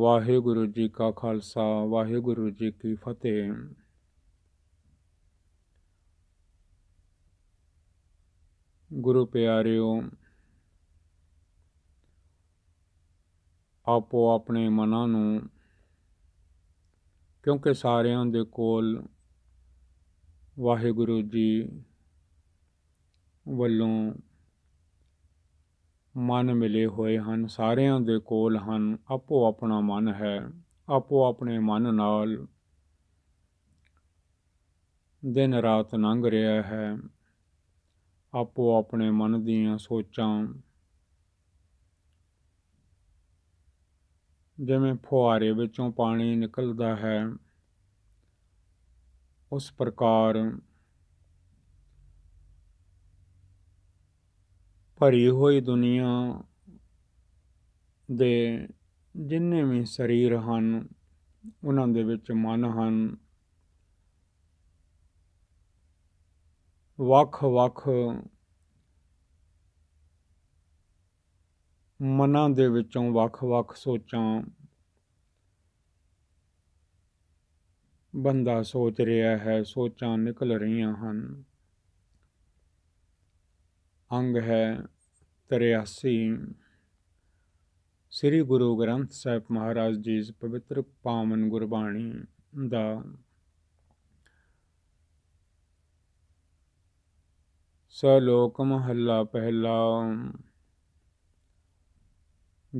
ਵਾਹਿਗੁਰੂ ਜੀ ਕਾ ਖਾਲਸਾ ਵਾਹਿਗੁਰੂ ਜੀ ਕੀ ਫਤਿਹ ਗੁਰੂ ਪਿਆਰਿਓ ਆਪੋ ਆਪਣੇ ਮਨਾਂ ਨੂੰ ਕਿਉਂਕਿ ਸਾਰਿਆਂ ਦੇ ਕੋਲ ਵਾਹਿਗੁਰੂ ਜੀ ਵੱਲੋਂ ਮਨ ਮਿਲੇ ਹੋਏ ਹਨ ਸਾਰਿਆਂ ਦੇ ਕੋਲ ਹਨ ਆਪੋ ਆਪਣਾ ਮਨ ਹੈ ਆਪੋ ਆਪਣੇ ਮਨ ਨਾਲ ਦਿਨ ਰਾਤ ਨੰਗ ਰਿਹਾ ਹੈ ਆਪੋ ਆਪਣੇ ਮਨ ਦੀਆਂ ਸੋਚਾਂ ਜਿਵੇਂ ਫੁਆਰੇ ਵਿੱਚੋਂ ਪਾਣੀ ਨਿਕਲਦਾ ਹੈ ਉਸ ਪ੍ਰਕਾਰ ਭਰੀ ਹੋਈ ਦੁਨੀਆ ਦੇ ਜਿੰਨੇ ਵੀ ਸਰੀਰ ਹਨ ਉਹਨਾਂ ਦੇ ਵਿੱਚ ਮਨ ਹਨ ਵੱਖ-ਵੱਖ ਮਨਾਂ ਦੇ ਵਿੱਚੋਂ ਵੱਖ-ਵੱਖ ਸੋਚਾਂ ਬੰਦਾ ਸੋਚ ਰਿਹਾ ਹੈ ਸੋਚਾਂ ਨਿਕਲ ਰਹੀਆਂ ਹਨ ਅੰਗ ਹੈ 83 ਸ੍ਰੀ ਗੁਰੂ ਗ੍ਰੰਥ ਸਾਹਿਬ ਮਹਾਰਾਜ ਜੀ ਇਸ ਪਵਿੱਤਰ ਪਾਵਨ ਗੁਰਬਾਣੀ ਦਾ ਸਲੋਕ ਮਹੱਲਾ ਪਹਿਲਾ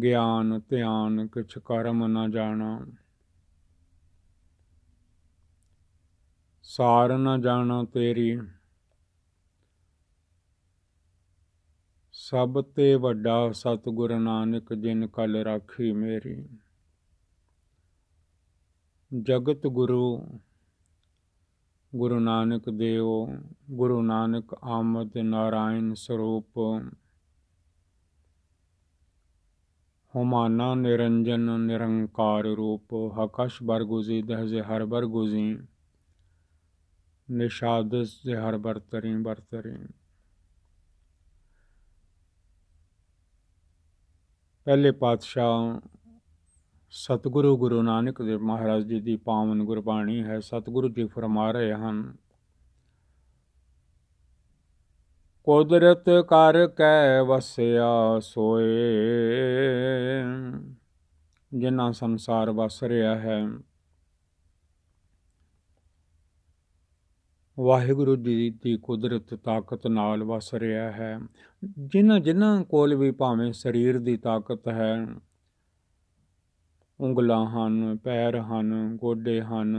ਗਿਆਨ ਧਿਆਨ ਕਿਛ ਕਰਮ ਨਾ ਜਾਣਾ ਸਾਰ ਨਾ ਜਾਣਾ ਤੇਰੀ ਸਭ ਤੇ ਵੱਡਾ ਸਤਿਗੁਰ ਨਾਨਕ ਜਿਨ ਕਲ ਰਾਖੀ ਮੇਰੀ ਜਗਤ ਗੁਰੂ ਗੁਰੂ ਨਾਨਕ ਦੇਵ ਗੁਰੂ ਨਾਨਕ ਆਮਦ ਨਾਰਾਇਣ ਸਰੂਪ ਹਮਾਨਾ ਨਿਰੰਜਨ ਨਿਰੰਕਾਰ ਰੂਪ ਹਕਸ਼ ਬਰਗੁਜ਼ੀ ਦਹਜ਼ ਹਰ ਬਰਗੁਜ਼ੀ ਨਿਸ਼ਾਦਸ ਜ਼ਹਰ ਬਰਤਰੀ ਬਰਤਰੀ ਪਹਿਲੇ ਪਾਤਸ਼ਾਹ ਸਤਿਗੁਰੂ ਗੁਰੂ ਨਾਨਕ ਦੇਵ ਮਹਾਰਾਜ ਜੀ ਦੀ ਪਾਵਨ ਗੁਰਬਾਣੀ ਹੈ ਸਤਿਗੁਰੂ ਜੀ ਫਰਮਾ ਰਹੇ ਹਨ ਕੁਦਰਤ ਕਰ ਕੈ ਵਸਿਆ ਸੋਏ ਜਿਨ੍ਹਾਂ ਸੰਸਾਰ ਵਸ ਰਿਹਾ ਹੈ ਵਾਹਿਗੁਰੂ ਜੀ ਦੀ ਕੁਦਰਤ ਤਾਕਤ ਨਾਲ ਵਸ ਰਿਹਾ ਹੈ ਜਿਨ੍ਹਾਂ ਜਿਨ੍ਹਾਂ ਕੋਲ ਵੀ ਭਾਵੇਂ ਸਰੀਰ ਦੀ ਤਾਕਤ ਹੈ ਉਂਗਲਾਂ ਹਨ ਪੈਰ ਹਨ ਗੋਡੇ ਹਨ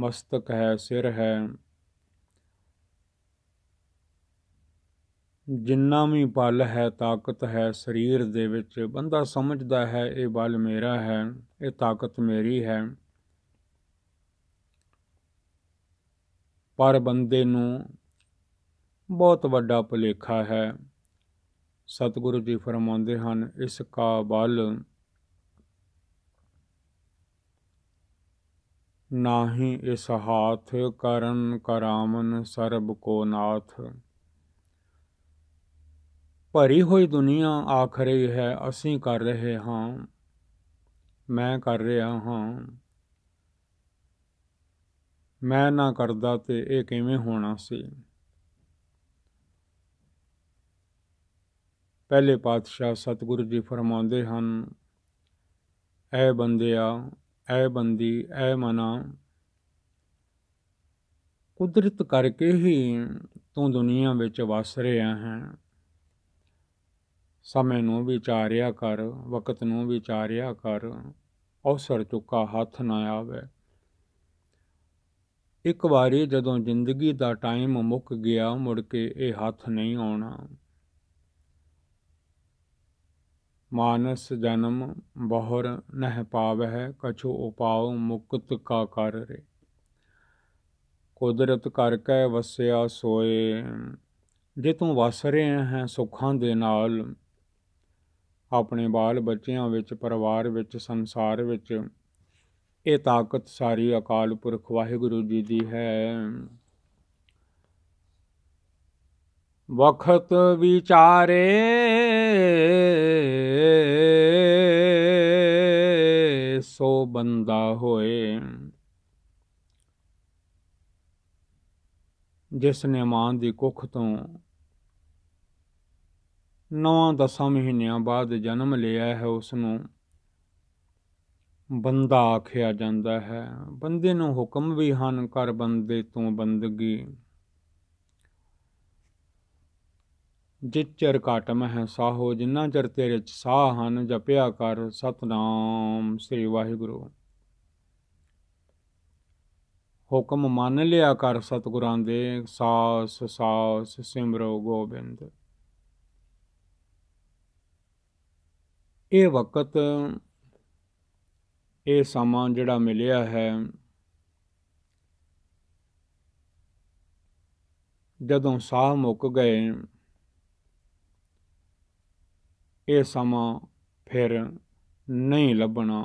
ਮਸਤਕ ਹੈ ਸਿਰ ਹੈ ਜਿੰਨਾ ਵੀ ਬਲ ਹੈ ਤਾਕਤ ਹੈ ਸਰੀਰ ਦੇ ਵਿੱਚ ਬੰਦਾ ਸਮਝਦਾ ਹੈ ਇਹ ਬਲ ਮੇਰਾ ਹੈ ਇਹ ਤਾਕਤ ਮੇਰੀ ਹੈ ਪਰ ਬੰਦੇ ਨੂੰ ਬਹੁਤ ਵੱਡਾ ਭੁਲੇਖਾ ਹੈ ਸਤਿਗੁਰੂ ਜੀ ਫਰਮਾਉਂਦੇ ਹਨ ਇਸ ਕਾ ਬਲ ਨਾਹੀ ਇਸ ਹਾਥ ਕਰਨ ਕਰਾਮਨ ਸਰਬ ਕੋ ਨਾਥ ਭਰੀ ਹੋਈ ਦੁਨੀਆ ਆਖ ਰਹੀ ਹੈ ਅਸੀਂ ਕਰ ਰਹੇ ਹਾਂ ਮੈਂ ਕਰ ਰਿਹਾ ਹਾਂ ਮੈਂ ਨਾ ਕਰਦਾ ਤੇ ਇਹ ਕਿਵੇਂ ਹੋਣਾ ਸੀ ਪਹਿਲੇ ਪਾਤਸ਼ਾਹ ਸਤਿਗੁਰੂ ਜੀ ਫਰਮਾਉਂਦੇ ਹਨ ਐ ਬੰਦਿਆ ਐ ਬੰਦੀ ਐ ਮਨਾ ਕੁਦਰਤ ਕਰਕੇ ਹੀ ਤੂੰ ਦੁਨੀਆ ਵਿੱਚ ਵਸ ਰਿਹਾ ਹੈ ਸਮੇਂ ਨੂੰ ਵਿਚਾਰਿਆ ਕਰ ਵਕਤ ਨੂੰ ਵਿਚਾਰਿਆ ਕਰ ਅਵਸਰ ਚੁੱਕਾ ਹੱਥ ਨਾ ਆਵੇ ਇੱਕ ਵਾਰੀ ਜਦੋਂ ਜ਼ਿੰਦਗੀ ਦਾ ਟਾਈਮ ਮੁੱਕ ਗਿਆ ਮੁੜ ਕੇ ਇਹ ਹੱਥ ਨਹੀਂ ਆਉਣਾ ਮਾਨਸ ਜਨਮ ਬਹੁਰ ਨਹਿ ਪਾਵਹਿ ਕਛੁ ਉਪਾਉ ਮੁਕਤ ਕਾ ਕਰ ਰੇ ਕੁਦਰਤ ਕਰ ਕੈ ਵਸਿਆ ਸੋਏ ਜੇ ਤੂੰ ਵਸ ਰਿਹਾ ਹੈ ਸੁੱਖਾਂ ਦੇ ਨਾਲ ਆਪਣੇ ਬਾਲ ਬੱਚਿਆਂ ਵਿੱਚ ਪਰਿਵਾਰ ਵਿੱਚ ਸੰਸਾਰ ਵਿੱਚ ਇਹ ਤਾਕਤ ਸਾਰੀ ਅਕਾਲ ਪੁਰਖ ਵਾਹਿਗੁਰੂ ਜੀ ਦੀ ਹੈ ਵਖਤ ਵਿਚਾਰੇ ਸੋ ਬੰਦਾ ਹੋਏ ਜਿਸ ਨੇ ਮਾਂ ਦੀ ਕੁੱਖ ਤੋਂ ਨਵਾਂ ਦਸਾਂ ਮਹੀਨਿਆਂ ਬਾਅਦ ਜਨਮ ਲਿਆ ਹੈ ਉਸ ਨੂੰ ਬੰਦਾ ਆਖਿਆ ਜਾਂਦਾ ਹੈ ਬੰਦੇ ਨੂੰ ਹੁਕਮ ਵੀ ਹਨ ਕਰ ਬੰਦੇ ਤੋਂ ਬੰਦਗੀ ਜਿਚਰ ਕਾਟਮ ਹੈ ਸਾਹੋ ਜਿੰਨਾ ਚਿਰ ਤੇਰੇ ਚ ਸਾਹ ਹਨ ਜਪਿਆ ਕਰ ਸਤਨਾਮ ਸ੍ਰੀ ਵਾਹਿਗੁਰੂ ਹੁਕਮ ਮੰਨ ਲਿਆ ਕਰ ਸਤਿਗੁਰਾਂ ਦੇ ਸਾਸ ਸਾਸ ਸਿਮਰੋ ਗੋਬਿੰਦ ਇਹ ਵਕਤ ਇਹ ਸਮਾਂ ਜਿਹੜਾ ਮਿਲਿਆ ਹੈ ਜਦੋਂ ਸਾਹ ਮੁੱਕ ਗਏ ਇਹ ਸਮਾਂ ਫਿਰ ਨਹੀਂ ਲੱਭਣਾ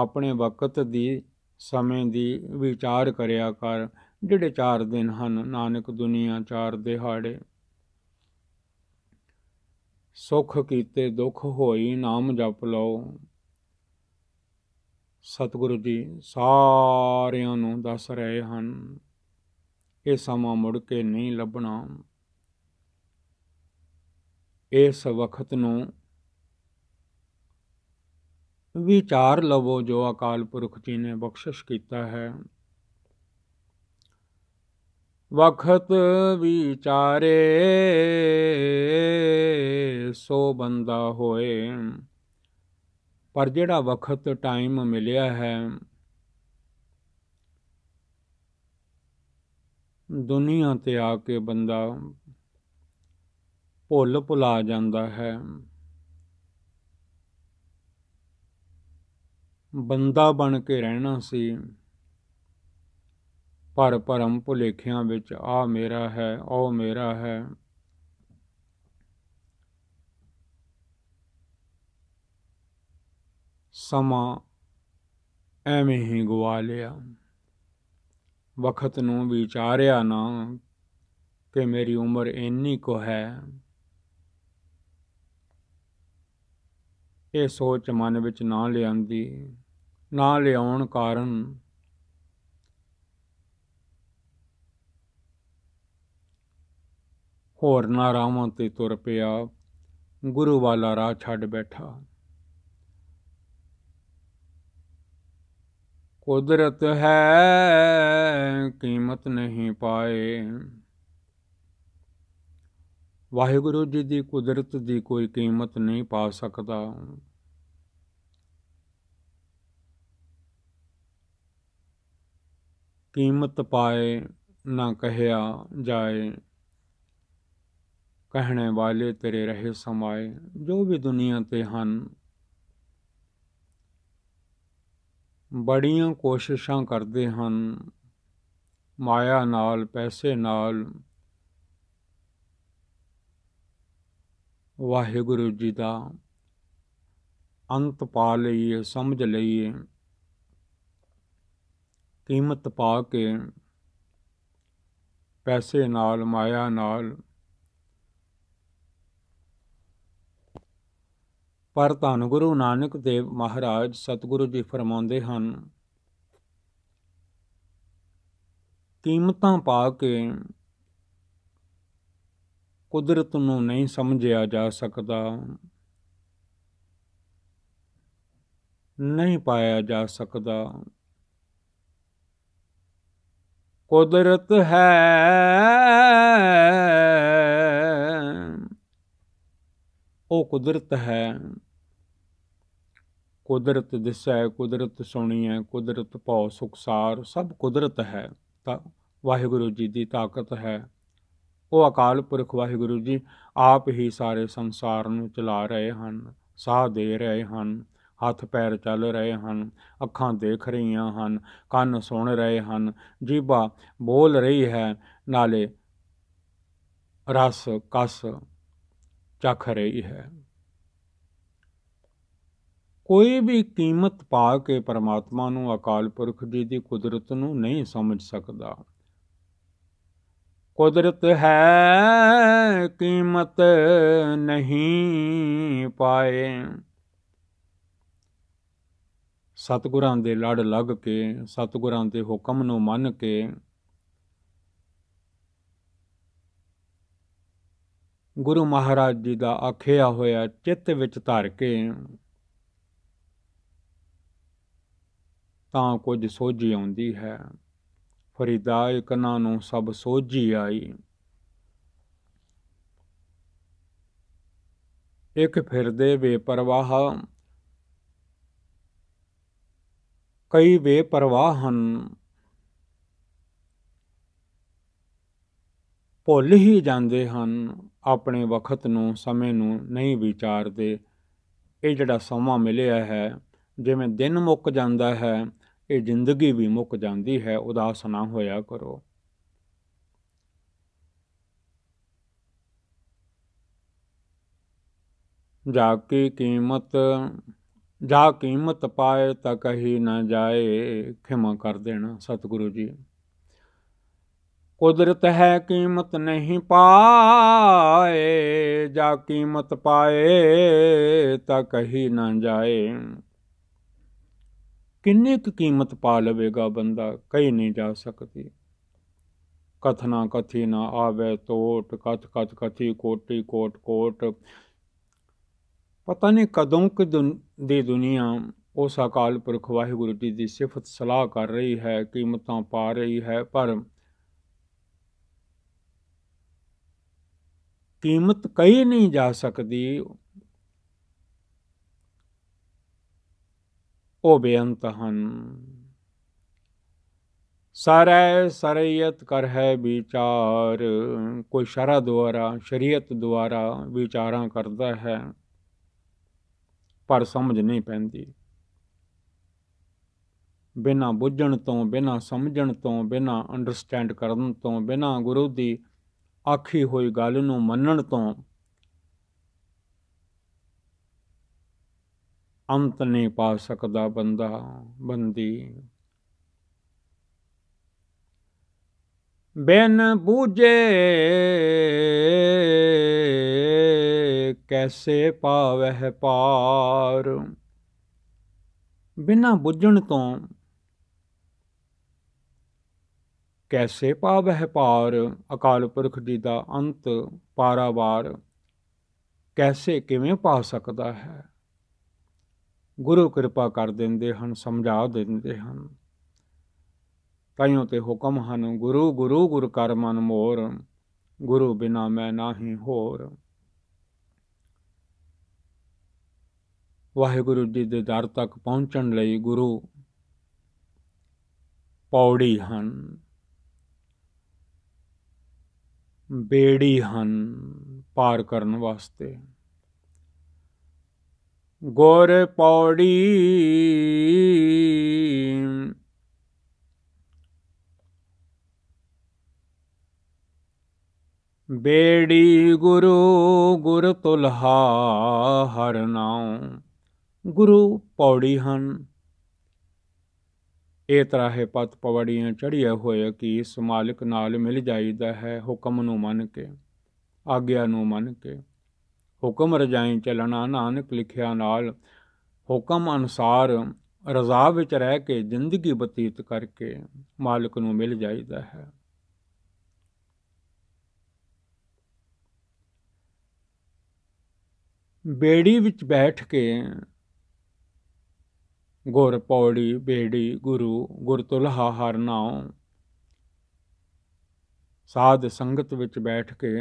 ਆਪਣੇ ਵਕਤ ਦੀ ਸਮੇਂ ਦੀ ਵਿਚਾਰ ਕਰਿਆ ਕਰ ਜਿਹੜੇ 4 ਦਿਨ ਹਨ ਨਾਨਕ ਦੁਨੀਆ 4 ਦਿਹਾੜੇ ਸੁਖ ਕੀਤੇ ਦੁੱਖ ਹੋਈ ਨਾਮ ਜਪ ਲਓ ਸਤਿਗੁਰੂ ਜੀ ਸਾਰਿਆਂ ਨੂੰ ਦੱਸ ਰਹੇ ਹਨ ਇਹ ਸਮਾਂ ਮੁੜ ਕੇ ਨਹੀਂ ਲੱਭਣਾ ਇਸ ਵਕਤ ਨੂੰ ਵਿਚਾਰ ਲਵੋ ਜੋ ਅਕਾਲ ਪੁਰਖ ਜੀ ਨੇ ਬਖਸ਼ਿਸ਼ ਕੀਤਾ ਹੈ ਵਖਤ ਵਿਚਾਰੇ ਸੋ ਬੰਦਾ ਹੋਏ ਪਰ ਜਿਹੜਾ ਵਕਤ ਟਾਈਮ ਮਿਲਿਆ ਹੈ ਦੁਨੀਆ ਤੇ ਆ ਕੇ ਬੰਦਾ ਭੁੱਲ ਭੁਲਾ ਜਾਂਦਾ ਹੈ ਬੰਦਾ ਬਣ ਕੇ ਰਹਿਣਾ ਸੀ ਪਰ ਪਰਮ ਭੁਲੇਖਿਆਂ ਵਿੱਚ ਆ ਮੇਰਾ ਹੈ ਉਹ ਮੇਰਾ ਹੈ ਸਮਾਂ ਐਵੇਂ ਹੀ ਗਵਾ ਲਿਆ ਵਕਤ ਨੂੰ ਵਿਚਾਰਿਆ ਨਾ ਕਿ ਮੇਰੀ ਉਮਰ ਇੰਨੀ ਕੁ ਹੈ ਇਹ ਸੋਚ ਮਨ ਵਿੱਚ ਨਾ ਲਿਆਂਦੀ ਨਾ ਲਿਆਉਣ ਕਾਰਨ ਹੋਰ ਨਾ ਰਾਵਾਂ ਤੇ ਤੁਰ ਪਿਆ ਗੁਰੂ ਵਾਲਾ ਰਾਹ ਛੱਡ ਬੈਠਾ ਕੁਦਰਤ ਹੈ ਕੀਮਤ ਨਹੀਂ ਪਾਏ ਵਾਹਿਗੁਰੂ ਜੀ ਦੀ ਕੁਦਰਤ ਦੀ ਕੋਈ ਕੀਮਤ ਨਹੀਂ ਪਾ ਸਕਦਾ ਕੀਮਤ ਪਾਏ ਨਾ ਕਹਿਆ ਜਾਏ ਕਹਿਣੇ ਵਾਲੇ ਤੇਰੇ ਰਹੇ ਸਮਾਏ ਜੋ ਵੀ ਦੁਨੀਆ ਤੇ ਹਨ ਬੜੀਆਂ ਕੋਸ਼ਿਸ਼ਾਂ ਕਰਦੇ ਹਨ ਮਾਇਆ ਨਾਲ ਪੈਸੇ ਨਾਲ ਵਾਹਿਗੁਰੂ ਜੀ ਦਾ ਅੰਤ ਪਾ ਲਈਏ ਸਮਝ ਲਈਏ ਕੀਮਤ ਪਾ ਕੇ ਪੈਸੇ ਨਾਲ ਮਾਇਆ ਨਾਲ ਪਰ ਧੰਨ ਗੁਰੂ ਨਾਨਕ ਦੇਵ ਮਹਾਰਾਜ ਸਤਿਗੁਰੂ ਜੀ ਫਰਮਾਉਂਦੇ ਹਨ ਕੀਮਤਾਂ ਪਾ ਕੇ ਕੁਦਰਤ ਨੂੰ ਨਹੀਂ ਸਮਝਿਆ ਜਾ ਸਕਦਾ ਨਹੀਂ ਪਾਇਆ ਜਾ ਸਕਦਾ ਕੁਦਰਤ ਹੈ ਉਹ ਕੁਦਰਤ ਹੈ ਕੁਦਰਤ ਦਿਸੈ ਕੁਦਰਤ ਸੁਣੀ ਹੈ ਕੁਦਰਤ ਭਉ ਸੁਖਸਾਰ ਸਭ ਕੁਦਰਤ ਹੈ ਤਾਂ ਵਾਹਿਗੁਰੂ ਜੀ ਦੀ ਤਾਕਤ ਹੈ ਉਹ ਅਕਾਲ ਪੁਰਖ ਵਾਹਿਗੁਰੂ ਜੀ ਆਪ ਹੀ ਸਾਰੇ ਸੰਸਾਰ ਨੂੰ ਚਲਾ ਰਹੇ ਹਨ ਸਾਹ ਦੇ ਰਹੇ ਹਨ ਹੱਥ ਪੈਰ ਚੱਲ ਰਹੇ ਹਨ ਅੱਖਾਂ ਦੇਖ ਰਹੀਆਂ ਹਨ ਕੰਨ ਸੁਣ ਰਹੇ ਹਨ ਜੀਭਾ ਬੋਲ ਰਹੀ ਹੈ ਨਾਲੇ ਰਸ ਕਸ ਚੱਖ ਰਹੀ ਹੈ ਕੋਈ ਵੀ ਕੀਮਤ ਪਾ ਕੇ ਪਰਮਾਤਮਾ ਨੂੰ ਅਕਾਲ ਪੁਰਖ ਜੀ ਦੀ ਕੁਦਰਤ ਨੂੰ ਨਹੀਂ ਸਮਝ ਸਕਦਾ ਕੁਦਰਤ ਹੈ ਕੀਮਤ ਨਹੀਂ ਪਾਏ ਸਤਗੁਰਾਂ ਦੇ ਲੜ ਲੱਗ ਕੇ ਸਤਗੁਰਾਂ ਦੇ ਹੁਕਮ ਨੂੰ ਮੰਨ ਕੇ ਗੁਰੂ ਮਹਾਰਾਜ ਜੀ ਦਾ ਆਖਿਆ ਹੋਇਆ ਚਿੱਤ ਵਿੱਚ ਧਰ ਕੇ ਤਾਂ ਕੁਝ ਸੋਝੀ ਆਉਂਦੀ ਹੈ ਫਰੀਦਾ ਇਕਨਾਂ ਨੂੰ ਸਭ ਸੋਝੀ ਆਈ ਇੱਕ ਫਿਰਦੇ ਬੇਪਰਵਾਹ ਕਈ ਬੇਪਰਵਾਹ ਹਨ ਭੁੱਲ ਹੀ ਜਾਂਦੇ ਹਨ ਆਪਣੇ ਵਕਤ ਨੂੰ ਸਮੇਂ ਨੂੰ ਨਹੀਂ ਵਿਚਾਰਦੇ ਇਹ ਜਿਹੜਾ ਸਮਾਂ ਮਿਲਿਆ ਹੈ ਜਿਵੇਂ ਦਿਨ ਮੁੱਕ ਜਾਂਦਾ ਹੈ ਇਹ ਜ਼ਿੰਦਗੀ ਵੀ ਮੁੱਕ ਜਾਂਦੀ ਹੈ ਉਦਾਸ ਨਾ ਹੋਇਆ ਕਰੋ ਜਾ ਕੀ ਕੀਮਤ ਜਾ ਕੀਮਤ ਪਾਏ ਤਾਂ ਕਹੀ ਨਾ ਜਾਏ ਖਿਮਾ ਕਰ ਦੇਣਾ ਸਤਿਗੁਰੂ ਜੀ ਕੁਦਰਤ ਹੈ ਕੀਮਤ ਨਹੀਂ ਪਾਏ ਜਾ ਕੀਮਤ ਪਾਏ ਤਾਂ ਕਹੀ ਨਾ ਜਾਏ ਕਿੰਨੀ ਕੁ ਕੀਮਤ ਪਾ ਲਵੇਗਾ ਬੰਦਾ ਕਹੀ ਨਹੀਂ ਜਾ ਸਕਦੀ ਕਥਨਾ ਕਥੀ ਨਾ ਆਵੇ ਤੋਟ ਕਥ ਕਥ ਕਥੀ ਕੋਟੀ ਕੋਟ ਕੋਟ ਪਤਾ ਨਹੀਂ ਕਦੋਂ ਕਿ ਦੀ ਦੁਨੀਆ ਉਸ ਅਕਾਲ ਪੁਰਖ ਵਾਹਿਗੁਰੂ ਜੀ ਦੀ ਸਿਫਤ ਸਲਾਹ ਕਰ ਰਹੀ ਹੈ ਕੀਮਤਾਂ ਪਾ ਰਹੀ ਹੈ ਪਰ ਕੀਮਤ ਕਹੀ ਨਹੀਂ ਜਾ ਸਕਦੀ ਉਹ ਬੇਅੰਤ ਹਨ ਸਾਰੇ ਸਰਯਤ ਕਰ ਹੈ ਵਿਚਾਰ ਕੋਈ ਸ਼ਰਾ ਦੁਆਰਾ ਸ਼ਰੀਅਤ ਦੁਆਰਾ ਵਿਚਾਰਾਂ ਕਰਦਾ ਹੈ ਪਰ ਸਮਝ ਨਹੀਂ ਪੈਂਦੀ ਬਿਨਾ ਬੁੱਝਣ ਤੋਂ ਬਿਨਾ ਸਮਝਣ ਤੋਂ ਬਿਨਾ ਅੰਡਰਸਟੈਂਡ ਕਰਨ ਤੋਂ ਬਿਨਾ ਗੁਰੂ ਦੀ ਆਖੀ ਹੋਈ ਗੱਲ ਨੂੰ ਮੰਨਣ ਤੋਂ ਅੰਤ ਨਹੀਂ ਪਾ ਸਕਦਾ ਬੰਦਾ ਬੰਦੀ ਬੈਨ ਬੂਝੇ ਕੈਸੇ ਪਾਵਹਿ ਪਾਰ ਬਿਨਾ ਬੁੱਝਣ ਤੋਂ ਕੈਸੇ ਪਾਵਹਿ ਪਾਰ ਅਕਾਲ ਪੁਰਖ ਜੀ ਦਾ ਅੰਤ ਪਾਰਾਵਾਰ ਕੈਸੇ ਕਿਵੇਂ ਪਾ ਸਕਦਾ ਹੈ ਗੁਰੂ ਕਿਰਪਾ ਕਰ ਦਿੰਦੇ ਹਨ ਸਮਝਾ ਦਿੰਦੇ ਹਨ ਤਾਈਓ ਤੇ ਹੁਕਮ ਹਨ ਗੁਰੂ ਗੁਰੂ ਗੁਰ ਕਰ ਮਨ ਮੋਰ ਗੁਰੂ ਬਿਨਾ ਮੈਂ ਨਾਹੀ ਹੋਰ ਵਾਹਿਗੁਰੂ ਜੀ ਦੇ ਦਰ ਤੱਕ ਪਹੁੰਚਣ ਲਈ ਗੁਰੂ ਪੌੜੀ ਹਨ ਬੇੜੀ ਹਨ ਪਾਰ ਕਰਨ ਵਾਸਤੇ ਗੋਰ ਪੌੜੀ ਬੇੜੀ ਗੁਰੂ ਗੁਰ ਤੁਲਹਾ ਹਰ ਨਾਉ ਗੁਰੂ ਪੌੜੀ ਹਨ ਇਹ ਹੈ ਪਤ ਪਵੜੀਆਂ ਚੜੀਏ ਹੋਏ ਕਿ ਇਸ ਮਾਲਕ ਨਾਲ ਮਿਲ ਜਾਈਦਾ ਹੈ ਹੁਕਮ ਨੂੰ ਮੰਨ ਕੇ ਆਗਿਆ ਨੂੰ ਮੰਨ ਕੇ ਹੁਕਮ ਰਜਾਈ ਚਲਣਾ ਨਾਨਕ ਲਿਖਿਆ ਨਾਲ ਹੁਕਮ ਅਨਸਾਰ ਰਜ਼ਾ ਵਿੱਚ ਰਹਿ ਕੇ ਜ਼ਿੰਦਗੀ ਬਤੀਤ ਕਰਕੇ ਮਾਲਕ ਨੂੰ ਮਿਲ ਜਾਈਦਾ ਹੈ ਬੇੜੀ ਵਿੱਚ ਬੈਠ ਕੇ ਗੁਰ ਪੌੜੀ ਬੇੜੀ ਗੁਰੂ ਗੁਰਤੁਲਹਾ ਹਰ ਨਾਉ ਸਾਧ ਸੰਗਤ ਵਿੱਚ ਬੈਠ ਕੇ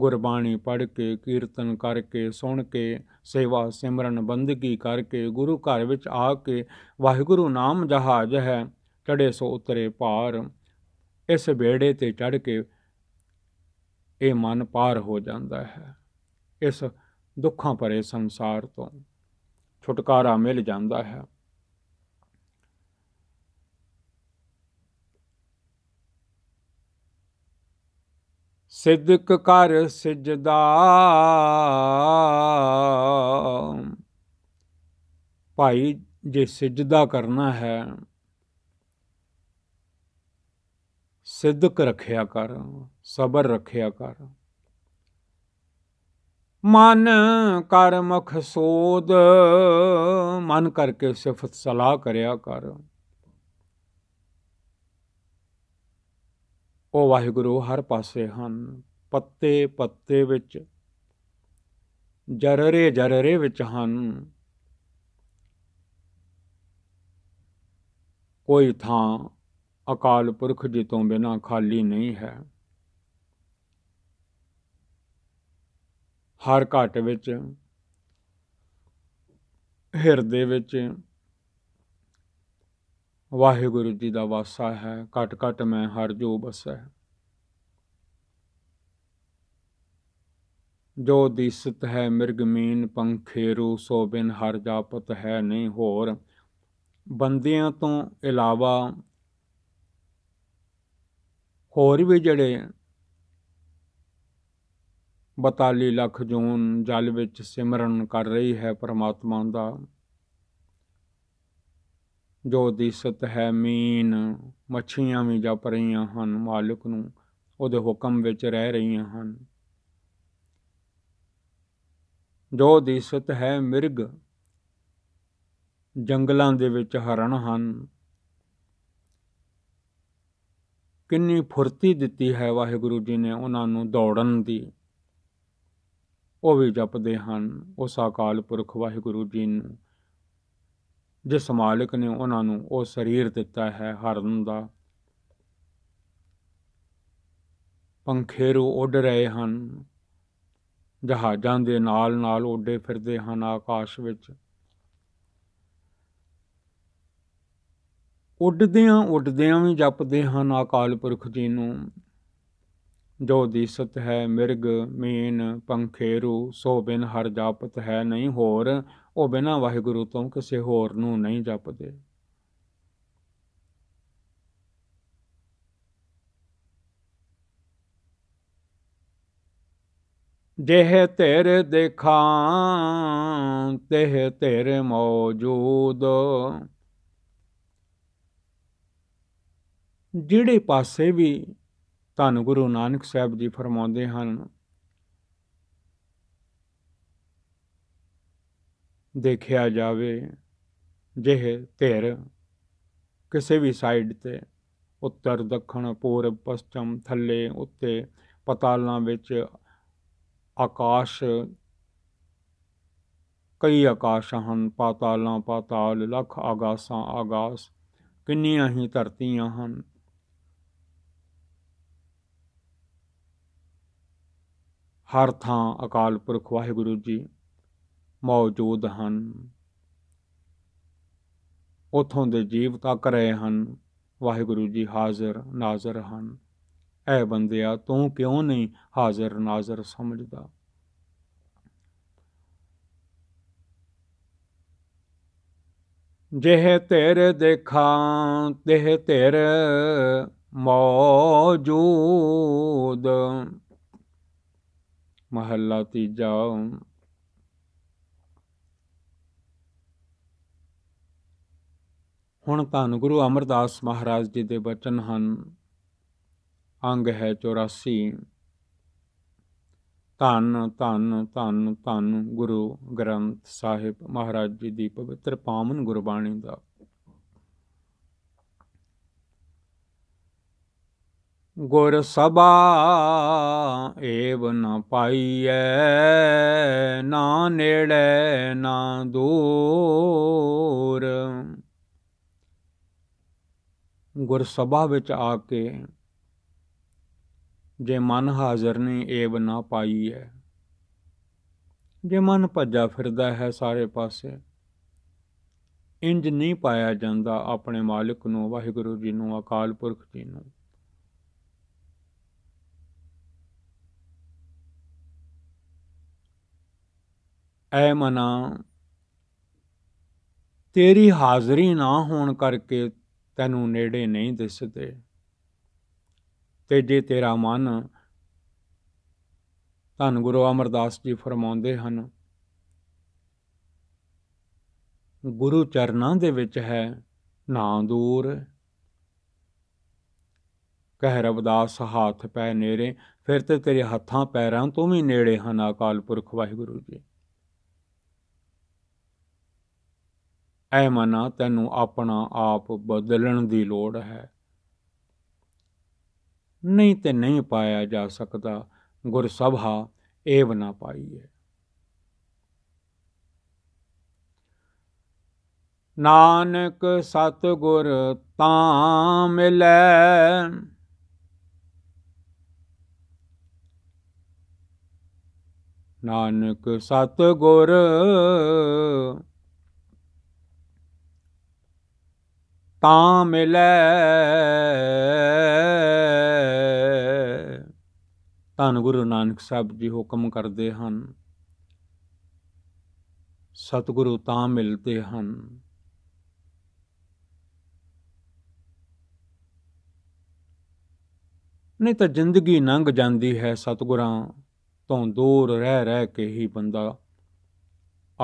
ਗੁਰਬਾਣੀ ਪੜ੍ਹ ਕੇ ਕੀਰਤਨ ਕਰਕੇ ਸੁਣ ਕੇ ਸੇਵਾ ਸਿਮਰਨ ਬੰਦਗੀ ਕਰਕੇ ਗੁਰੂ ਘਰ ਵਿੱਚ ਆ ਕੇ ਵਾਹਿਗੁਰੂ ਨਾਮ ਜਹਾਜ ਹੈ ਚੜੇ ਸੋ ਉਤਰੇ ਪਾਰ ਇਸ ਬੇੜੇ ਤੇ ਚੜ ਕੇ ਇਹ ਮਨ ਪਾਰ ਹੋ ਜਾਂਦਾ ਹੈ ਇਸ ਦੁੱਖਾਂ ਭਰੇ ਸੰਸਾਰ ਤੋਂ ਛੁਟਕਾਰਾ ਮਿਲ ਜਾਂਦਾ ਹੈ ਸਿੱਧਕ ਕਰ ਸਜਦਾ ਭਾਈ ਜੇ ਸਜਦਾ ਕਰਨਾ ਹੈ ਸਿੱਧਕ ਰੱਖਿਆ ਕਰ ਸਬਰ ਰੱਖਿਆ ਕਰ ਮਨ ਕਰਮਖ ਸੋਦ ਮਨ ਕਰਕੇ ਸਿਫਤ ਸਲਾਹ ਕਰਿਆ ਕਰ ਉਹ ਵਾਹਿਗੁਰੂ ਹਰ ਪਾਸੇ ਹਨ ਪੱਤੇ ਪੱਤੇ ਵਿੱਚ ਜਰਰੇ ਜਰਰੇ ਵਿੱਚ ਹਨ ਕੋਈ ਥਾਂ ਅਕਾਲ ਪੁਰਖ ਜੀ ਤੋਂ ਬਿਨਾ ਖਾਲੀ ਨਹੀਂ ਹੈ ਹਰ ਘਟ ਵਿੱਚ ਹਿਰਦੇ ਵਿੱਚ ਵਾਹਿਗੁਰੂ ਜੀ ਦਾ ਵਾਸਾ ਹੈ ਘਟ ਘਟ ਮੈਂ ਹਰ ਜੋ ਬਸੈ ਜੋ ਦਿਸਤ ਹੈ ਮਿਰਗ ਮੀਨ ਪੰਖੇਰੂ ਸੋ ਬਿਨ ਹਰ ਜਾਪਤ ਹੈ ਨਹੀਂ ਹੋਰ ਬੰਦਿਆਂ ਤੋਂ ਇਲਾਵਾ ਹੋਰ ਵੀ ਜਿਹੜੇ 42 ਲੱਖ ਜੂਨ ਜਲ ਵਿੱਚ ਸਿਮਰਨ ਕਰ ਰਹੀ ਹੈ ਪਰਮਾਤਮਾ ਦਾ ਜੋ ਦਿਸਤ ਹੈ ਮੀਨ ਮੱਛੀਆਂ ਵੀ ਜਪ ਰਹੀਆਂ ਹਨ ਮਾਲਕ ਨੂੰ ਉਹਦੇ ਹੁਕਮ ਵਿੱਚ ਰਹਿ ਰਹੀਆਂ ਹਨ ਜੋ ਦਿਸਤ ਹੈ ਮਿਰਗ ਜੰਗਲਾਂ ਦੇ ਵਿੱਚ ਹਰਣ ਹਨ ਕਿੰਨੀ ਫੁਰਤੀ ਦਿੱਤੀ ਹੈ ਵਾਹਿਗੁਰੂ ਜੀ ਨੇ ਉਹਨਾਂ ਨੂੰ ਦੌੜਨ ਦੀ ਉਹ ਵੀ ਜਪਦੇ ਹਨ ਉਸ ਆਕਾਲ ਪੁਰਖ ਵਾਹਿਗੁਰੂ ਜੀ ਨੂੰ ਜਿਸ ਮਾਲਕ ਨੇ ਉਹਨਾਂ ਨੂੰ ਉਹ ਸਰੀਰ ਦਿੱਤਾ ਹੈ ਹਰਨ ਦਾ ਪੰਖੇਰੂ ਉੱਡ ਰਹੇ ਹਨ ਜਹਾਜ਼ਾਂ ਦੇ ਨਾਲ ਨਾਲ ਉੱਡੇ ਫਿਰਦੇ ਹਨ ਆਕਾਸ਼ ਵਿੱਚ ਉੱਡਦਿਆਂ ਉੱਡਦਿਆਂ ਵੀ ਜਪਦੇ ਹਨ ਆਕਾਲ ਪੁਰਖ ਜੀ ਨੂੰ ਜੋ ਦੀਸਤ ਹੈ ਮਿਰਗ ਮੀਨ ਪੰਖੇਰੂ ਸੋ ਬਿਨ ਹਰ ਜਾਪਤ ਹੈ ਨਹੀਂ ਹੋਰ ਉਹ ਬਿਨਾ ਵਾਹਿਗੁਰੂ ਤੋਂ ਕਿਸੇ ਹੋਰ ਨੂੰ ਨਹੀਂ ਜਪਦੇ ਹੈ ਤੇਰ ਦੇਖਾਂ ਤਿਹ ਤੇਰ ਮੌਜੂਦ ਜਿਹੜੇ ਪਾਸੇ ਵੀ ਧੰਨ ਗੁਰੂ ਨਾਨਕ ਸਾਹਿਬ ਜੀ ਫਰਮਾਉਂਦੇ ਹਨ ਦੇਖਿਆ ਜਾਵੇ ਜਿਹ ਧਿਰ ਕਿਸੇ ਵੀ ਸਾਈਡ ਤੇ ਉੱਤਰ ਦੱਖਣ ਪੂਰਬ ਪਸ਼ਚਮ ਥੱਲੇ ਉੱਤੇ ਪਤਾਲਾਂ ਵਿੱਚ ਆਕਾਸ਼ ਕਈ ਆਕਾਸ਼ ਹਨ ਪਤਾਲਾਂ ਪਾਤਾਲ ਲੱਖ ਆਗਾਸਾਂ ਆਗਾਸ ਕਿੰਨੀਆਂ ਹੀ ਧਰਤੀਆਂ ਹਨ ਹਰ ਥਾਂ ਅਕਾਲ ਪੁਰਖ ਵਾਹਿਗੁਰੂ ਜੀ ਮੌਜੂਦ ਹਨ ਉਥੋਂ ਦੇ ਜੀਵ ਤੱਕ ਰਹੇ ਹਨ ਵਾਹਿਗੁਰੂ ਜੀ ਹਾਜ਼ਰ ਨਾਜ਼ਰ ਹਨ ਐ ਬੰਦਿਆ ਤੂੰ ਕਿਉਂ ਨਹੀਂ ਹਾਜ਼ਰ ਨਾਜ਼ਰ ਸਮਝਦਾ ਜਿਹ ਤੇਰ ਦੇਖਾਂ ਤੇਹ ਤੇਰ ਮੌਜੂਦ ਮਹੱਲਾ ਤੀਜਾ ਹੁਣ ਧੰਨ ਗੁਰੂ ਅਮਰਦਾਸ ਮਹਾਰਾਜ ਜੀ ਦੇ ਬਚਨ ਹਨ ਅੰਗ ਹੈ 84 ਧੰਨ ਧੰਨ ਧੰਨ ਧੰਨ ਗੁਰੂ ਗ੍ਰੰਥ ਸਾਹਿਬ ਮਹਾਰਾਜ ਜੀ ਦੀ ਪਵਿੱਤਰ ਪਾਵਨ ਗੁਰਬਾਣੀ ਦਾ ਗੁਰ ਸਬਾ ਏਵ ਨ ਪਾਈਐ ਨਾ ਨੇੜੇ ਨਾ ਦੂਰ ਗੁਰ ਸਬਾ ਵਿੱਚ ਆ ਕੇ ਜੇ ਮਨ ਹਾਜ਼ਰ ਨਹੀਂ ਏਵ ਨ ਪਾਈਐ ਜੇ ਮਨ ਭੱਜਾ ਫਿਰਦਾ ਹੈ ਸਾਰੇ ਪਾਸੇ ਇੰਜ ਨਹੀਂ ਪਾਇਆ ਜਾਂਦਾ ਆਪਣੇ ਮਾਲਕ ਨੂੰ ਵਾਹਿਗੁਰੂ ਜੀ ਨੂੰ ਅਕਾਲ ਪੁਰਖ ਜੀ ਨੂੰ ਐ ਮਨਾ ਤੇਰੀ ਹਾਜ਼ਰੀ ਨਾ ਹੋਣ ਕਰਕੇ ਤੈਨੂੰ ਨੇੜੇ ਨਹੀਂ ਦਿਸਦੇ ਤੇ ਜੇ ਤੇਰਾ ਮਨ ਧੰਨ ਗੁਰੂ ਅਮਰਦਾਸ ਜੀ ਫਰਮਾਉਂਦੇ ਹਨ ਗੁਰੂ ਚਰਨਾਂ ਦੇ ਵਿੱਚ ਹੈ ਨਾ ਦੂਰ ਕਹਿ ਰਬਦਾਸ ਹੱਥ ਪੈ ਨੇਰੇ ਫਿਰ ਤੇ ਤੇਰੇ ਹੱਥਾਂ ਪੈਰਾਂ ਤੋਂ ਵੀ ਨੇੜੇ ਹਨ ਅਕਾਲ ਪੁਰਖ ਵਾਹਿਗੁਰੂ ਜੀ ਐ ਮਨਾ ਤੈਨੂੰ ਆਪਣਾ ਆਪ ਬਦਲਣ ਦੀ ਲੋੜ ਹੈ ਨਹੀਂ ਤੇ ਨਹੀਂ ਪਾਇਆ ਜਾ ਸਕਦਾ ਗੁਰ ਸਭਾ ਏਵ ਨਾ ਪਾਈਏ ਨਾਨਕ ਸਤ ਗੁਰ ਤਾਂ ਮਿਲੈ ਨਾਨਕ ਸਤ ਗੁਰ ਤਾਂ ਮਿਲੈ ਧੰਨ ਗੁਰੂ ਨਾਨਕ ਸਾਹਿਬ ਜੀ ਹੁਕਮ ਕਰਦੇ ਹਨ ਸਤਿਗੁਰੂ ਤਾਂ ਮਿਲਦੇ ਹਨ ਨਹੀਂ ਤਾਂ ਜ਼ਿੰਦਗੀ ਲੰਘ ਜਾਂਦੀ ਹੈ ਸਤਿਗੁਰਾਂ ਤੋਂ ਦੂਰ ਰਹਿ ਰਹਿ ਕੇ ਹੀ ਬੰਦਾ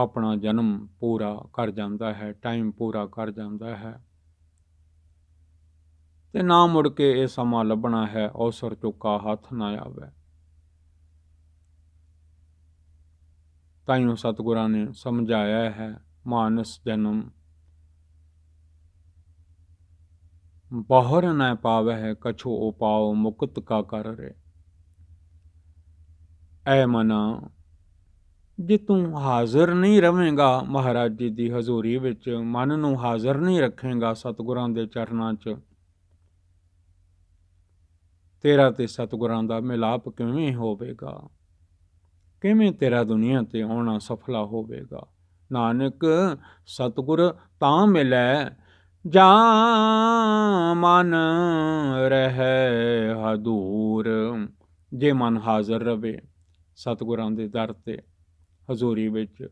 ਆਪਣਾ ਜਨਮ ਪੂਰਾ ਕਰ ਜਾਂਦਾ ਹੈ ਟਾਈਮ ਪੂਰਾ ਕਰ ਜਾਂਦਾ ਹੈ ਤੇ ਨਾ ਮੁੜ ਕੇ ਇਹ ਸਮਾਂ ਲੱਭਣਾ ਹੈ ਔਸਰ ਚੁੱਕਾ ਹੱਥ ਨਾ ਆਵੇ ਤਾਈਓ ਸਤਗੁਰਾਂ ਨੇ ਸਮਝਾਇਆ ਹੈ ਮਾਨਸ ਜਨਮ ਬਹਰ ਨਾ ਪਾਵੇ ਹੈ ਕਛੋ ਉਪਾਉ ਮੁਕਤ ਕਾ ਕਰ ਰੇ ਐ ਮਨਾ ਜੇ ਤੂੰ ਹਾਜ਼ਰ ਨਹੀਂ ਰਵੇਂਗਾ ਮਹਾਰਾਜ ਜੀ ਦੀ ਹਜ਼ੂਰੀ ਵਿੱਚ ਮਨ ਨੂੰ ਹਾਜ਼ਰ ਨਹੀਂ ਰੱਖੇਂਗਾ ਸਤਿਗੁਰਾਂ ਦੇ ਚਰਨਾਂ 'ਚ ਤੇਰਾ ਤੇ ਸਤਿਗੁਰਾਂ ਦਾ ਮਿਲਾਪ ਕਿਵੇਂ ਹੋਵੇਗਾ ਕਿਵੇਂ ਤੇਰਾ ਦੁਨੀਆ ਤੇ ਆਉਣਾ ਸਫਲਾ ਹੋਵੇਗਾ ਨਾਨਕ ਸਤਿਗੁਰ ਤਾਂ ਮਿਲੈ ਜਾ ਮਨ ਰਹੇ ਹਦੂਰ ਜੇ ਮਨ ਹਾਜ਼ਰ ਰਵੇ ਸਤਿਗੁਰਾਂ ਦੇ ਦਰ ਤੇ ਹਜ਼ੂਰੀ ਵਿੱਚ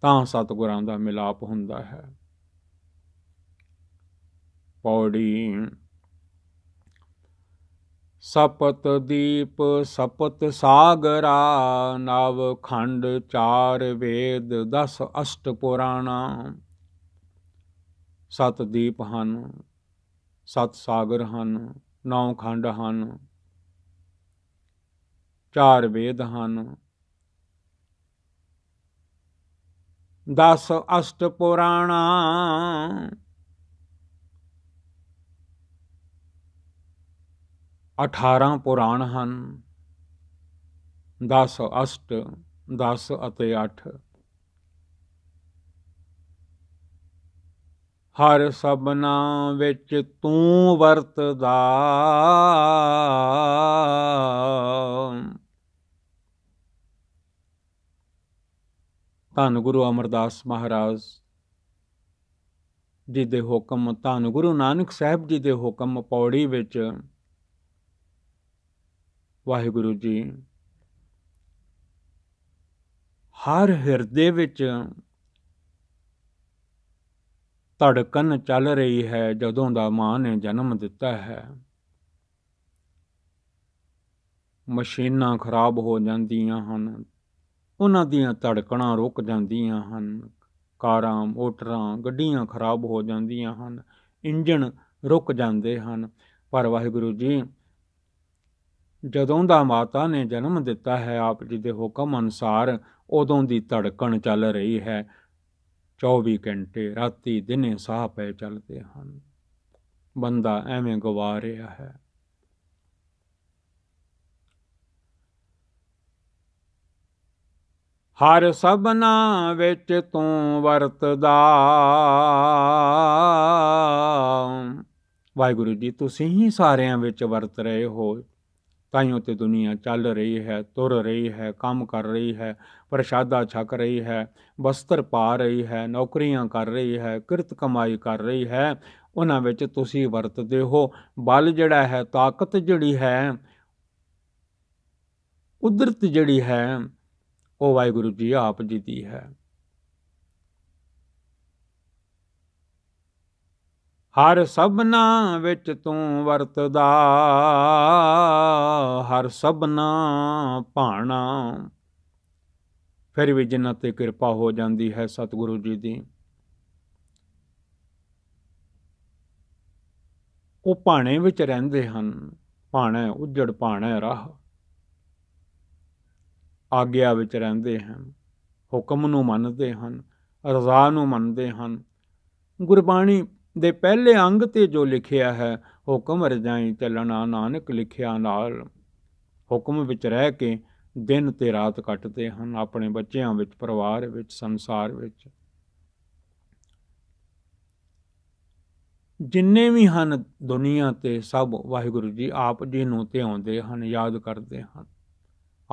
ਤਾਂ ਸਤਿਗੁਰਾਂ ਦਾ ਮਿਲਾਪ ਹੁੰਦਾ ਹੈ ਪੌੜੀ ਸਪਤ ਦੀਪ ਸਪਤ ਸਾਗਰਾ ਨਵ ਖੰਡ ਚਾਰ ਵੇਦ 10 ਅਸ਼ਟ ਪੁਰਾਣਾ ਸਤ ਦੀਪ ਹਨ ਸਤ ਸਾਗਰ ਹਨ ਨੌ ਖੰਡ ਹਨ ਚਾਰ ਵੇਦ ਹਨ 10 ਅਸ਼ਟ ਪੁਰਾਣਾ 18 ਪੁਰਾਣ ਹਨ 10 ਅਸ਼ਟ 10 ਅਤੇ 8 ਹਰ ਸਭਨਾ ਵਿੱਚ ਤੂੰ ਵਰਤਦਾ ਧੰਨ ਗੁਰੂ ਅਮਰਦਾਸ ਮਹਾਰਾਜ ਜੀ ਦੇ ਹੁਕਮ ਧੰਨ ਗੁਰੂ ਨਾਨਕ ਸਾਹਿਬ ਜੀ ਦੇ ਹੁਕਮ ਪੌੜੀ ਵਿੱਚ ਵਾਹਿਗੁਰੂ ਜੀ ਹਰ ਹਿਰਦੇ ਵਿੱਚ ਧੜਕਨ ਚੱਲ ਰਹੀ ਹੈ ਜਦੋਂ ਦਾ ਮਾਂ ਨੇ ਜਨਮ ਦਿੱਤਾ ਹੈ ਮਸ਼ੀਨਾਂ ਖਰਾਬ ਹੋ ਜਾਂਦੀਆਂ ਹਨ ਉਹਨਾਂ ਦੀਆਂ ਧੜਕਣਾਂ ਰੁਕ ਜਾਂਦੀਆਂ ਹਨ ਕਾਰਾਂ ਮੋਟਰਾਂ ਗੱਡੀਆਂ ਖਰਾਬ ਹੋ ਜਾਂਦੀਆਂ ਹਨ ਇੰਜਣ ਰੁਕ ਜਾਂਦੇ ਹਨ ਪਰ ਵਾਹਿਗੁਰੂ ਜੀ ਜਦੋਂ ਦਾ ਮਾਤਾ ਨੇ ਜਨਮ ਦਿੱਤਾ ਹੈ ਆਪ ਜੀ ਦੇ ਹੁਕਮ ਅਨੁਸਾਰ ਉਦੋਂ ਦੀ ਧੜਕਣ ਚੱਲ ਰਹੀ ਹੈ 24 ਘੰਟੇ ਰਾਤੀ ਦਿਨੇ ਸਾਹ ਪੈ ਚੱਲਦੇ ਹਨ ਬੰਦਾ ਐਵੇਂ ਗਵਾ ਰਿਹਾ ਹੈ ਹਰ ਸਭਨਾ ਵਿੱਚ ਤੂੰ ਵਰਤਦਾ ਵਾਹਿਗੁਰੂ ਜੀ ਤੁਸੀਂ ਹੀ ਸਾਰਿਆਂ ਵਿੱਚ ਵਰਤ ਰਹੇ ਹੋ ਤਾਈਓ ਤੇ ਦੁਨੀਆ ਚੱਲ ਰਹੀ ਹੈ ਤੁਰ ਰਹੀ ਹੈ ਕੰਮ ਕਰ ਰਹੀ ਹੈ ਪ੍ਰਸ਼ਾਦਾ ਛਕ ਰਹੀ ਹੈ ਬਸਤਰ ਪਾ ਰਹੀ ਹੈ ਨੌਕਰੀਆਂ ਕਰ ਰਹੀ ਹੈ ਕਿਰਤ ਕਮਾਈ ਕਰ ਰਹੀ ਹੈ ਉਹਨਾਂ ਵਿੱਚ ਤੁਸੀਂ ਵਰਤਦੇ ਹੋ ਬਲ ਜਿਹੜਾ ਹੈ ਤਾਕਤ ਜਿਹੜੀ ਹੈ ਕੁਦਰਤ ਜਿਹੜੀ ਹੈ ਉਹ ਵਾਹਿਗੁਰੂ ਜੀ ਆਪ ਜੀ ਦੀ ਹੈ ਹਰ ਸਭਨਾ ਵਿੱਚ ਤੂੰ ਵਰਤਦਾ ਹਰ ਸਭਨਾ ਭਾਣਾ ਫਿਰ ਵੀ ਜਿਨ੍ਹਾਂ ਤੇ ਕਿਰਪਾ ਹੋ ਜਾਂਦੀ ਹੈ ਸਤਿਗੁਰੂ ਜੀ ਦੀ ਉਹ ਭਾਣੇ ਵਿੱਚ ਰਹਿੰਦੇ ਹਨ ਭਾਣਾ ਉਜੜ ਭਾਣਾ ਰਾਹ ਆਗਿਆ ਵਿੱਚ ਰਹਿੰਦੇ ਹਨ ਹੁਕਮ ਨੂੰ ਮੰਨਦੇ ਹਨ ਰਜ਼ਾ ਨੂੰ ਮੰਨਦੇ ਹਨ ਗੁਰਬਾਣੀ ਦੇ ਪਹਿਲੇ ਅੰਗ ਤੇ ਜੋ ਲਿਖਿਆ ਹੈ ਹੁਕਮ ਰਜਾਈ ਚੱਲਣਾ ਨਾਨਕ ਲਿਖਿਆ ਨਾਲ ਹੁਕਮ ਵਿੱਚ ਰਹਿ ਕੇ ਦਿਨ ਤੇ ਰਾਤ ਕੱਟਦੇ ਹਨ ਆਪਣੇ ਬੱਚਿਆਂ ਵਿੱਚ ਪਰਿਵਾਰ ਵਿੱਚ ਸੰਸਾਰ ਵਿੱਚ ਜਿੰਨੇ ਵੀ ਹਨ ਦੁਨੀਆ ਤੇ ਸਭ ਵਾਹਿਗੁਰੂ ਜੀ ਆਪ ਜੀ ਨੂੰ ਤੇ ਆਉਂਦੇ ਹਨ ਯਾਦ ਕਰਦੇ ਹਨ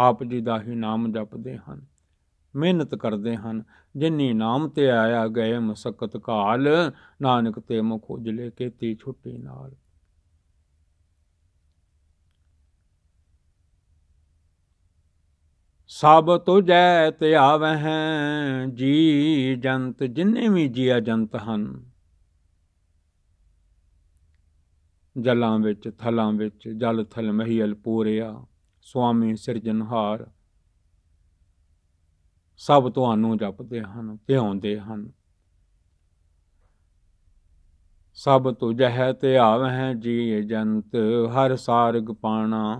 ਆਪ ਜੀ ਦਾ ਹੀ ਨਾਮ ਜਪਦੇ ਹਨ ਮਿਹਨਤ ਕਰਦੇ ਹਨ ਜਿਨੀ ਨਾਮ ਤੇ ਆਇਆ ਗਏ ਮਸਕਤ ਕਾਲ ਨਾਨਕ ਤੇ ਮੁਖ ਉਜਲੇ ਕੇ ਤੀ ਛੁੱਟੀ ਨਾਲ ਸਭ ਜੈ ਤੇ ਆਵਹਿ ਜੀ ਜੰਤ ਜਿਨੇ ਵੀ ਜੀਆ ਜੰਤ ਹਨ ਜਲਾਂ ਵਿੱਚ ਥਲਾਂ ਵਿੱਚ ਜਲ ਥਲ ਮਹੀਲ ਪੂਰਿਆ ਸੁਆਮੀ ਸਿਰਜਨਹਾਰ ਸਭ ਤੁਹਾਨੂੰ ਜਪਦੇ ਹਨ ਧਿਆਉਂਦੇ ਹਨ ਸਭ ਤੋਂ ਜਹਿ ਤੇ ਆਵਹਿ ਜੀ ਜੰਤ ਹਰ ਸਾਰਗ ਪਾਣਾ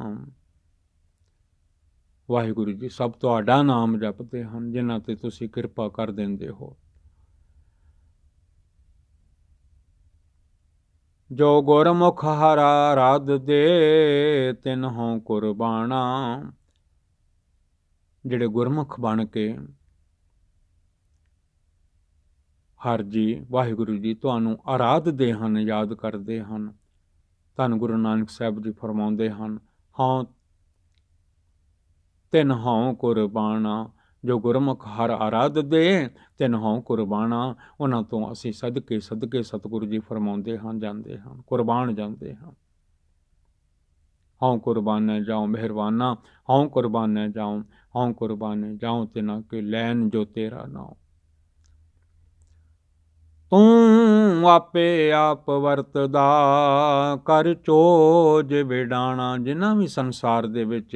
ਵਾਹਿਗੁਰੂ ਜੀ ਸਭ ਤੁਹਾਡਾ ਨਾਮ ਜਪਦੇ ਹਨ ਜਿਨ੍ਹਾਂ ਤੇ ਤੁਸੀਂ ਕਿਰਪਾ ਕਰ ਦਿੰਦੇ ਹੋ ਜੋ ਗੁਰਮੁਖ ਹਰਾ ਰਾਧ ਦੇ ਤਿਨ ਹਉ ਕੁਰਬਾਨਾ ਜਿਹੜੇ ਗੁਰਮੁਖ ਬਣ ਕੇ ਹਰ ਜੀ ਵਾਹਿਗੁਰੂ ਜੀ ਤੁਹਾਨੂੰ ਆਰਾਧਦੇ ਹਨ ਯਾਦ ਕਰਦੇ ਹਨ ਧੰਨ ਗੁਰੂ ਨਾਨਕ ਸਾਹਿਬ ਜੀ ਫਰਮਾਉਂਦੇ ਹਨ ਹਾਂ ਤਿਨ ਹਉ ਕੁਰਬਾਨਾ ਜੋ ਗੁਰਮੁਖ ਹਰ ਆਰਾਧਦੇ ਤਿਨ ਹਉ ਕੁਰਬਾਨਾ ਉਹਨਾਂ ਤੋਂ ਅਸੀਂ ਸਦਕੇ ਸਦਕੇ ਸਤਿਗੁਰੂ ਜੀ ਫਰਮਾਉਂਦੇ ਹਨ ਜਾਂਦੇ ਹਨ ਕੁਰਬਾਨ ਜਾਂਦੇ ਹਨ ਹਉ ਕੁਰਬਾਨੈ ਜਾਉ ਮਿਹਰਬਾਨਾ ਹਉ ਕੁਰਬਾਨੈ ਜਾਉ ਹਉ ਕੁਰਬਾਨੈ ਜਾਉ ਤੇ ਨਾ ਕੋਈ ਲੈਨ ਜੋ ਤੇਰਾ ਨਾ ਤੂੰ ਆਪੇ ਆਪ ਵਰਤਦਾ ਕਰ ਚੋਜ ਵਿਡਾਣਾ ਜਿਨ੍ਹਾਂ ਵੀ ਸੰਸਾਰ ਦੇ ਵਿੱਚ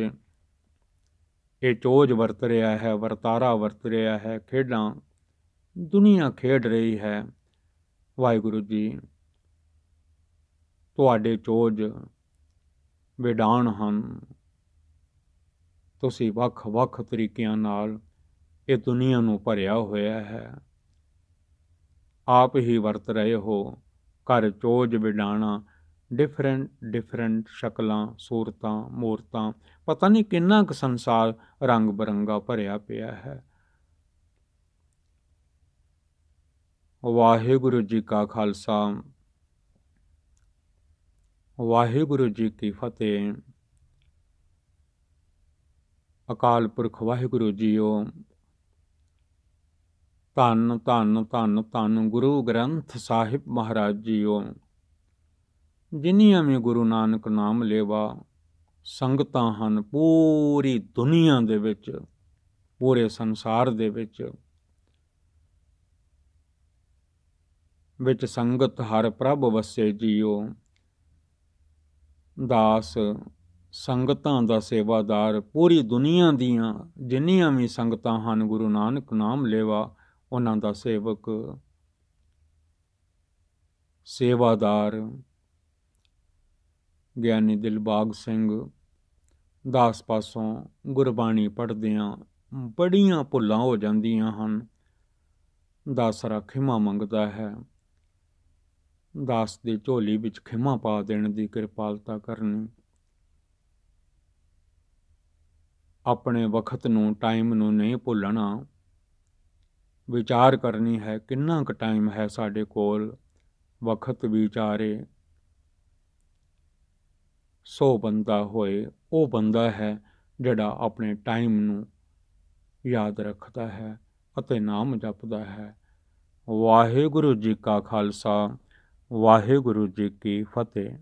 ਇਹ ਚੋਜ ਵਰਤ ਰਿਹਾ ਹੈ ਵਰਤਾਰਾ ਵਰਤ ਰਿਹਾ ਹੈ ਖੇਡਾਂ ਦੁਨੀਆ ਖੇਡ ਰਹੀ ਹੈ ਵਾਹਿਗੁਰੂ ਜੀ ਤੁਹਾਡੇ ਚੋਜ ਵਿਡਾਣ ਹਨ ਤੁਸੀਂ ਵੱਖ-ਵੱਖ ਤਰੀਕਿਆਂ ਨਾਲ ਇਹ ਦੁਨੀਆ ਨੂੰ ਭਰਿਆ ਹੋਇਆ ਹੈ ਆਪ ਹੀ ਵਰਤ ਰਹੇ ਹੋ ਘਰ ਚੋਜ ਵਿਡਾਣਾ ਡਿਫਰੈਂਟ ਡਿਫਰੈਂਟ ਸ਼ਕਲਾਂ ਸੂਰਤਾਂ ਮੂਰਤਾਂ ਪਤਾ ਨਹੀਂ ਕਿੰਨਾ ਕੁ ਸੰਸਾਰ ਰੰਗ ਬਰੰਗਾ ਭਰਿਆ ਪਿਆ ਹੈ ਵਾਹਿਗੁਰੂ ਜੀ ਕਾ ਖਾਲਸਾ ਵਾਹਿਗੁਰੂ ਜੀ ਕੀ ਫਤਿਹ ਅਕਾਲ ਪੁਰਖ ਵਾਹਿਗੁਰੂ ਜੀਓ ਧੰਨ ਧੰਨ ਧੰਨ ਧੰਨ ਗੁਰੂ ਗ੍ਰੰਥ ਸਾਹਿਬ ਮਹਾਰਾਜ ਜੀਓ ਜਿਨੀਆਂ ਮੇ ਗੁਰੂ ਨਾਨਕ ਨਾਮ ਲੇਵਾ ਸੰਗਤਾਂ ਹਨ ਪੂਰੀ ਦੁਨੀਆ ਦੇ ਵਿੱਚ ਪੂਰੇ ਸੰਸਾਰ ਦੇ ਵਿੱਚ ਵਿੱਚ ਸੰਗਤ ਹਰ ਪ੍ਰਭ ਵਸੇ ਜੀਓ ਦਾਸ ਸੰਗਤਾਂ ਦਾ ਸੇਵਾਦਾਰ ਪੂਰੀ ਦੁਨੀਆ ਦੀਆਂ ਜਿੰਨੀਆਂ ਵੀ ਸੰਗਤਾਂ ਹਨ ਗੁਰੂ ਨਾਨਕ ਨਾਮ ਲੈਵਾ ਉਹਨਾਂ ਦਾ ਸੇਵਕ ਸੇਵਾਦਾਰ ਗਿਆਨੀ ਦਿਲਬਾਗ ਸਿੰਘ ਦਾਸ ਪਾਸੋਂ ਗੁਰਬਾਣੀ ਆਂ ਬੜੀਆਂ ਭੁੱਲਾਂ ਹੋ ਜਾਂਦੀਆਂ ਹਨ ਦਾਸ ਰਖਿਮਾ ਮੰਗਦਾ ਹੈ ਦਾਸ ਦੀ ਝੋਲੀ ਵਿੱਚ ਖਿਮਾ ਪਾ ਦੇਣ ਦੀ ਕਿਰਪਾਲਤਾ ਕਰਨੀ ਆਪਣੇ ਵਕਤ ਨੂੰ ਟਾਈਮ ਨੂੰ ਨਹੀਂ ਭੁੱਲਣਾ ਵਿਚਾਰ ਕਰਨੀ ਹੈ ਕਿੰਨਾ ਕੁ ਟਾਈਮ ਹੈ ਸਾਡੇ ਕੋਲ ਵਕਤ ਵਿਚਾਰੇ ਸੋ ਬੰਦਾ ਹੋਏ ਉਹ ਬੰਦਾ ਹੈ ਜਿਹੜਾ ਆਪਣੇ ਟਾਈਮ ਨੂੰ ਯਾਦ ਰੱਖਦਾ ਹੈ ਅਤੇ ਨਾਮ ਜਪਦਾ ਹੈ ਵਾਹਿਗੁਰੂ ਜੀ ਕਾ ਖਾਲਸਾ ਵਾਹਿਗੁਰੂ ਜੀ ਕੀ ਫਤਿਹ